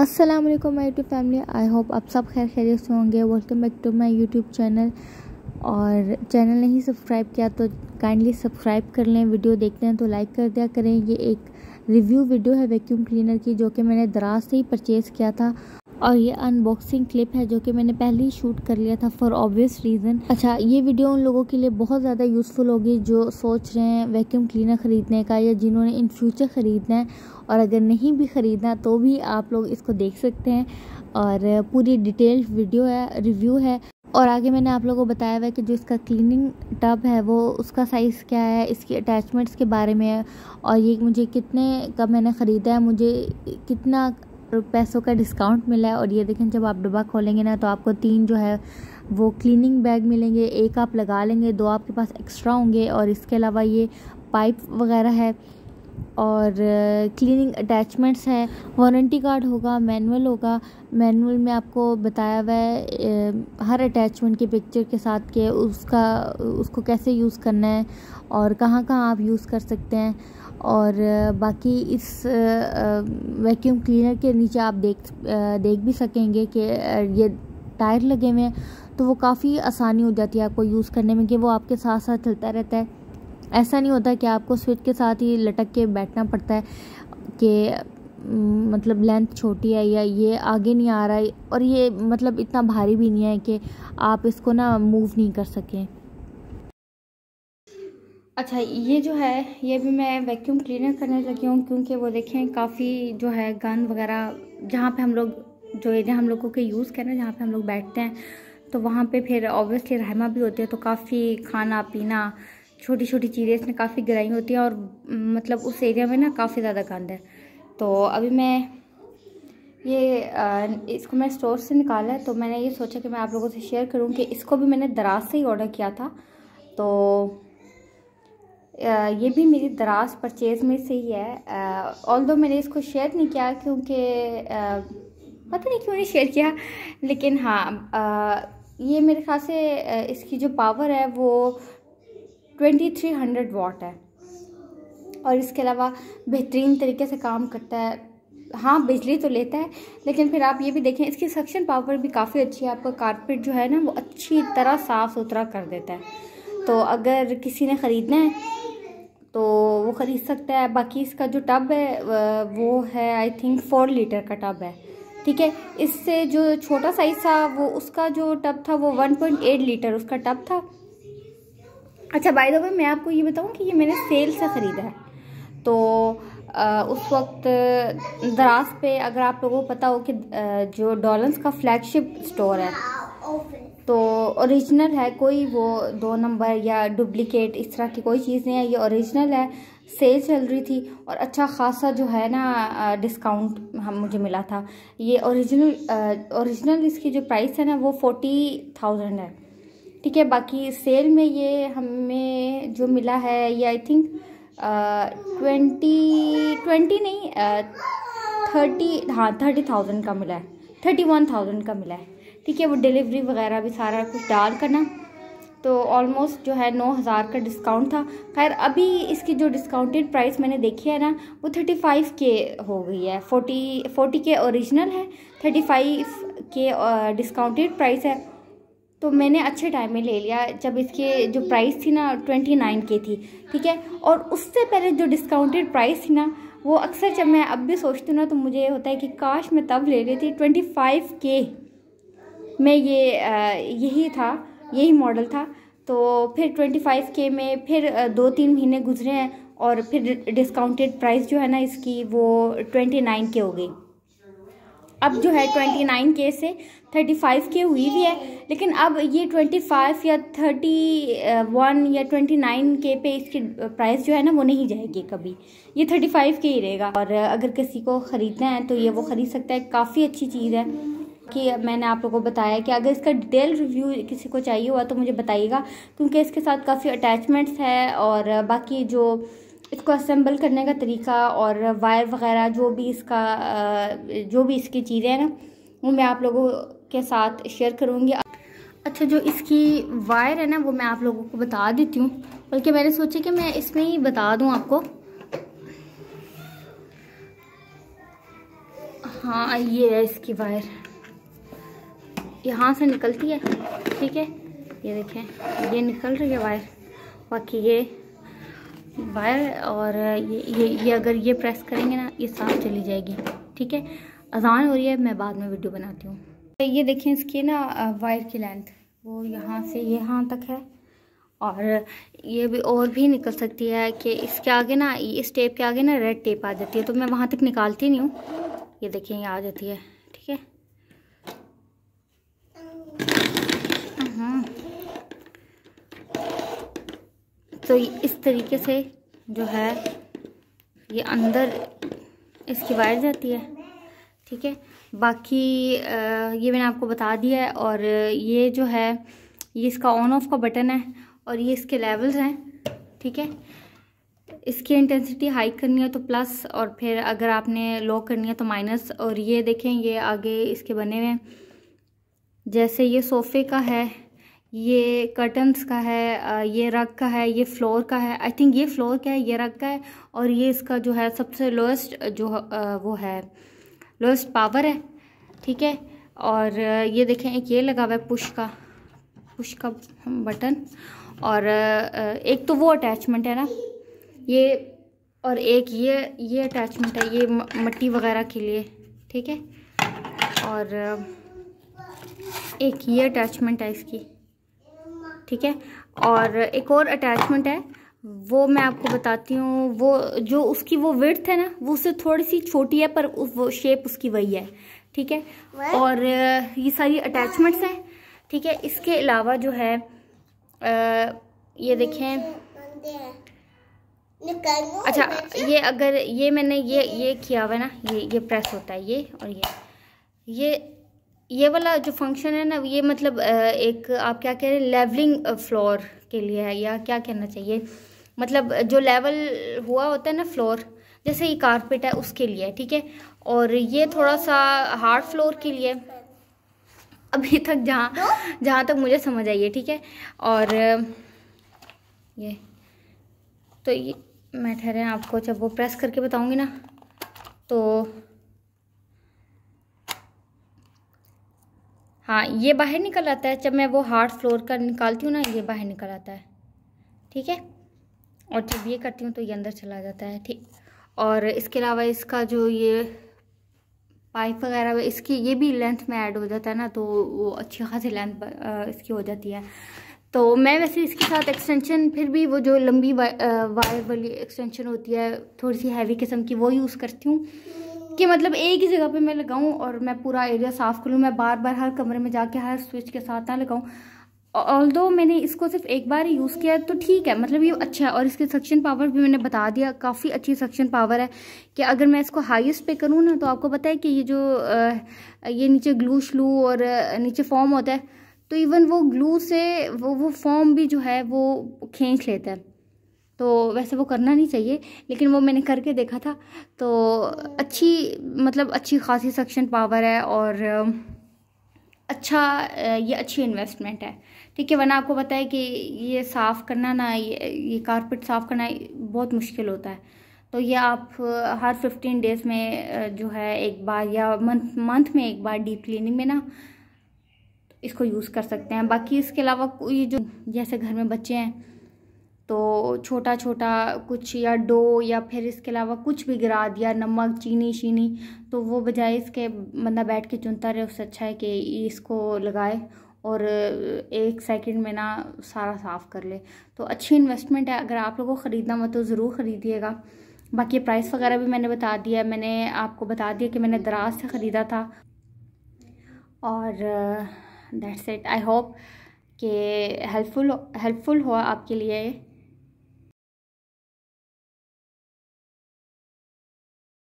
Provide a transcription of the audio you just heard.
अस्सलाम वालेकुम my YouTube family I hope आप सब खैर खैरियत से होंगे welcome back to my YouTube channel और चैनल नहीं सब्सक्राइब किया तो काइंडली सब्सक्राइब कर लें वीडियो देखते हैं तो लाइक कर दिया करें ये एक रिव्यू वीडियो है वैक्यूम क्लीनर की जो कि मैंने दराज से ही परचेज़ किया था और ये अनबॉक्सिंग क्लिप है जो कि मैंने पहले ही शूट कर लिया था फॉर ऑब्वियस रीज़न अच्छा ये वीडियो उन लोगों के लिए बहुत ज़्यादा यूज़फुल होगी जो सोच रहे हैं वैक्यूम क्लीनर ख़रीदने का या जिन्होंने इन फ्यूचर ख़रीदना है और अगर नहीं भी ख़रीदना तो भी आप लोग इसको देख सकते हैं और पूरी डिटेल्ड वीडियो है रिव्यू है और आगे मैंने आप लोगों को बताया हुआ है कि जो इसका क्लीनिंग टब है वो उसका साइज़ क्या है इसकी अटैचमेंट्स के बारे में है और ये मुझे कितने का मैंने ख़रीदा है मुझे कितना पैसों का डिस्काउंट मिला है और ये देखें जब आप डब्बा खोलेंगे ना तो आपको तीन जो है वो क्लीनिंग बैग मिलेंगे एक आप लगा लेंगे दो आपके पास एक्स्ट्रा होंगे और इसके अलावा ये पाइप वगैरह है और क्लीनिंग अटैचमेंट्स है वारंटी कार्ड होगा मैनुअल होगा मैनुअल में आपको बताया हुआ है हर अटैचमेंट के पिक्चर के साथ के उसका उसको कैसे यूज़ करना है और कहाँ कहाँ आप यूज़ कर सकते हैं और बाकी इस वैक्यूम क्लीनर के नीचे आप देख देख भी सकेंगे कि ये टायर लगे हुए हैं तो वो काफ़ी आसानी हो जाती है आपको यूज़ करने में कि वो आपके साथ साथ चलता रहता है ऐसा नहीं होता कि आपको स्विच के साथ ही लटक के बैठना पड़ता है कि मतलब लेंथ छोटी है या ये आगे नहीं आ रहा है और ये मतलब इतना भारी भी नहीं है कि आप इसको ना मूव नहीं कर सकें अच्छा ये जो है ये भी मैं वैक्यूम क्लीनर करने लगी हूँ क्योंकि वो देखें काफ़ी जो है गंद वगैरह जहाँ पे हम लोग जो एरिया हम लोगों के यूज़ करें जहाँ पे हम लोग बैठते हैं तो वहाँ पे फिर ऑब्वियसली रहमा भी होती है तो काफ़ी खाना पीना छोटी छोटी चीज़ें इसमें काफ़ी गहराई होती है और मतलब उस एरिया में ना काफ़ी ज़्यादा गंद है तो अभी मैं ये आ, इसको मैं स्टोर से निकाला है तो मैंने ये सोचा कि मैं आप लोगों से शेयर करूँ कि इसको भी मैंने दराज से ही ऑर्डर किया था तो ये भी मेरी दराज परचेज़ में से ही है ऑल दो मैंने इसको शेयर नहीं किया क्योंकि पता नहीं क्यों नहीं शेयर किया लेकिन हाँ आ, ये मेरे ख्याल से इसकी जो पावर है वो ट्वेंटी थ्री हंड्रेड वाट है और इसके अलावा बेहतरीन तरीके से काम करता है हाँ बिजली तो लेता है लेकिन फिर आप ये भी देखें इसकी सक्शन पावर भी काफ़ी अच्छी है आपका कारपेट जो है ना वो अच्छी तरह साफ़ सुथरा कर देता है तो अगर किसी ने ख़रीदना है तो वो ख़रीद सकता है बाकी इसका जो टब है वो है आई थिंक फोर लीटर का टब है ठीक है इससे जो छोटा साइज़ था वो उसका जो टब था वो वन पॉइंट एट लीटर उसका टब था अच्छा बाय द वे मैं आपको ये बताऊँ कि ये मैंने सेल से ख़रीदा है तो आ, उस वक्त दराज पे अगर आप लोगों को पता हो कि जो डॉलन्स का फ्लैगशिप स्टोर है तो ओरिजिनल है कोई वो दो नंबर या डुप्लिकेट इस तरह की कोई चीज़ नहीं है ये ओरिजिनल है सेल चल रही थी और अच्छा खासा जो है ना डिस्काउंट हम मुझे मिला था ये ओरिजिनल ओरिजिनल इसकी जो प्राइस है ना वो फोर्टी थाउजेंड है ठीक है बाकी सेल में ये हमें जो मिला है ये आई थिंक ट्वेंटी ट्वेंटी नहीं थर्टी हाँ थर्टी थाउजेंड का मिला है थर्टी वन थाउजेंड का मिला है ठीक है वो डिलीवरी वगैरह भी सारा कुछ डाल कर ना तो ऑलमोस्ट जो है नौ हज़ार का डिस्काउंट था खैर अभी इसकी जो डिस्काउंटेड प्राइस मैंने देखी है ना वो थर्टी फाइव के हो गई है फोर्टी फोर्टी के ओरिजिनल है थर्टी फाइव के डिस्काउंटेड प्राइस है तो मैंने अच्छे टाइम में ले लिया जब इसके जो प्राइस थी ना ट्वेंटी नाइन के थी ठीक है और उससे पहले जो डिस्काउंटेड प्राइस थी ना वो अक्सर जब मैं अब भी सोचती हूँ ना तो मुझे होता है कि काश मैं तब ले लेती ट्वेंटी फाइव के में ये यही था यही मॉडल था तो फिर ट्वेंटी फाइव के में फिर दो तीन महीने गुजरे हैं और फिर डिस्काउंटेड प्राइस जो है ना इसकी वो ट्वेंटी नाइन के हो गई अब जो है ट्वेंटी नाइन के से थर्टी फाइव के हुई भी है लेकिन अब ये ट्वेंटी फाइव या थर्टी वन या ट्वेंटी नाइन के पे इसकी प्राइस जो है ना वो नहीं जाएगी कभी ये थर्टी फाइव के ही रहेगा और अगर किसी को ख़रीदना है तो ये वो ख़रीद सकता है काफ़ी अच्छी चीज़ है कि मैंने आप लोगों को बताया कि अगर इसका डिटेल रिव्यू किसी को चाहिए हुआ तो मुझे बताइएगा क्योंकि इसके साथ काफ़ी अटैचमेंट्स है और बाकी जो इसको असम्बल करने का तरीका और वायर वगैरह जो भी इसका जो भी इसकी चीज़ें हैं ना वो मैं आप लोगों के साथ शेयर करूँगी अच्छा जो इसकी वायर है ना वो मैं आप लोगों को बता देती हूँ बल्कि मैंने सोचा कि मैं इसमें ही बता दूँ आपको हाँ ये है इसकी वायर यहाँ से निकलती है ठीक है ये देखें ये निकल रही है वायर बाकी ये वायर और ये ये ये अगर ये प्रेस करेंगे ना ये साफ चली जाएगी ठीक है अजान हो रही है मैं बाद में वीडियो बनाती हूँ तो ये देखें इसकी ना वायर की लेंथ वो यहाँ से यहाँ तक है और ये भी और भी निकल सकती है कि इसके आगे ना इस टेप के आगे ना रेड टेप आ जाती है तो मैं वहाँ तक निकालती नहीं हूँ ये देखें ये आ जाती है हम्म। तो इस तरीके से जो है ये अंदर इसकी वायर जाती है ठीक है बाकी ये मैंने आपको बता दिया है और ये जो है ये इसका ऑन ऑफ का बटन है और ये इसके लेवल्स हैं ठीक है इसकी इंटेंसिटी हाई करनी है तो प्लस और फिर अगर आपने लो करनी है तो माइनस और ये देखें ये आगे इसके बने हुए हैं जैसे ये सोफ़े का है ये कर्टन्स का है ये रग का है ये फ्लोर का है आई थिंक ये फ्लोर का है ये रग का है और ये इसका जो है सबसे लोएस्ट जो वो है लोएस्ट पावर है ठीक है और ये देखें एक ये लगा हुआ है पुश का पुश का बटन और एक तो वो अटैचमेंट है ना ये और एक ये ये अटैचमेंट है ये मट्टी वगैरह के लिए ठीक है और एक ये अटैचमेंट है इसकी ठीक है और एक और अटैचमेंट है वो मैं आपको बताती हूँ वो जो उसकी वो विर्थ है ना वो उससे थोड़ी सी छोटी है पर वो शेप उसकी वही है ठीक है और ये सारी अटैचमेंट्स हैं ठीक है इसके अलावा जो है आ, ये देखें अच्छा ये अगर ये मैंने ये ये किया हुआ है ना ये ये प्रेस होता है ये और ये ये ये वाला जो फंक्शन है ना ये मतलब एक आप क्या कह रहे हैं लेवलिंग फ्लोर के लिए है या क्या कहना चाहिए मतलब जो लेवल हुआ होता है ना फ्लोर जैसे ये कारपेट है उसके लिए ठीक है और ये थोड़ा सा हार्ड फ्लोर के लिए अभी तक जहाँ जहाँ तक मुझे समझ आई है ठीक है और ये तो ये मैं ठहरे आपको जब वो प्रेस करके बताऊँगी ना तो हाँ ये बाहर निकल आता है जब मैं वो हार्ड फ्लोर का निकालती हूँ ना ये बाहर निकल आता है ठीक है और जब ये करती हूँ तो ये अंदर चला जाता है ठीक और इसके अलावा इसका जो ये पाइप वगैरह इसकी ये भी लेंथ में ऐड हो जाता है ना तो वो अच्छी खासी लेंथ इसकी हो जाती है तो मैं वैसे इसके साथ एक्सटेंशन फिर भी वो जो लंबी वायर वाली एक्सटेंशन होती है थोड़ी सी हैवी किस्म की वो यूज़ करती हूँ कि मतलब एक ही जगह पे मैं लगाऊं और मैं पूरा एरिया साफ़ करूं मैं बार बार हर कमरे में जाके हर स्विच के साथ ना लगाऊं ऑल दो मैंने इसको सिर्फ एक बार यूज़ किया है तो ठीक है मतलब ये अच्छा है और इसके सक्शन पावर भी मैंने बता दिया काफ़ी अच्छी सक्शन पावर है कि अगर मैं इसको हाईएस्ट पे करूँ ना तो आपको पता है कि ये जो ये नीचे ग्लू श्लू और नीचे फॉर्म होता है तो इवन वो ग्लू से वो वो फॉर्म भी जो है वो खींच लेता है तो वैसे वो करना नहीं चाहिए लेकिन वो मैंने करके देखा था तो अच्छी मतलब अच्छी खासी सक्शन पावर है और अच्छा ये अच्छी इन्वेस्टमेंट है ठीक है वरना आपको पता है कि ये साफ़ करना ना ये ये कारपेट साफ़ करना बहुत मुश्किल होता है तो ये आप हर फिफ्टीन डेज़ में जो है एक बार या मंथ मंथ में एक बार डीप क्लीनिंग में ना इसको यूज़ कर सकते हैं बाकी इसके अलावा ये जो जैसे घर में बच्चे हैं तो छोटा छोटा कुछ या डो या फिर इसके अलावा कुछ भी गिरा दिया नमक चीनी शीनी तो वो बजाय इसके बंदा मतलब बैठ के चुनता रहे उससे अच्छा है कि इसको लगाए और एक सेकंड में ना सारा साफ़ कर ले तो अच्छी इन्वेस्टमेंट है अगर आप लोगों को ख़रीदना मत तो ज़रूर ख़रीदिएगा बाकी प्राइस वगैरह भी मैंने बता दिया मैंने आपको बता दिया कि मैंने दराज से ख़रीदा था और दैट्स इट आई होप कि हेल्पफुल हेल्पफुल हुआ आपके लिए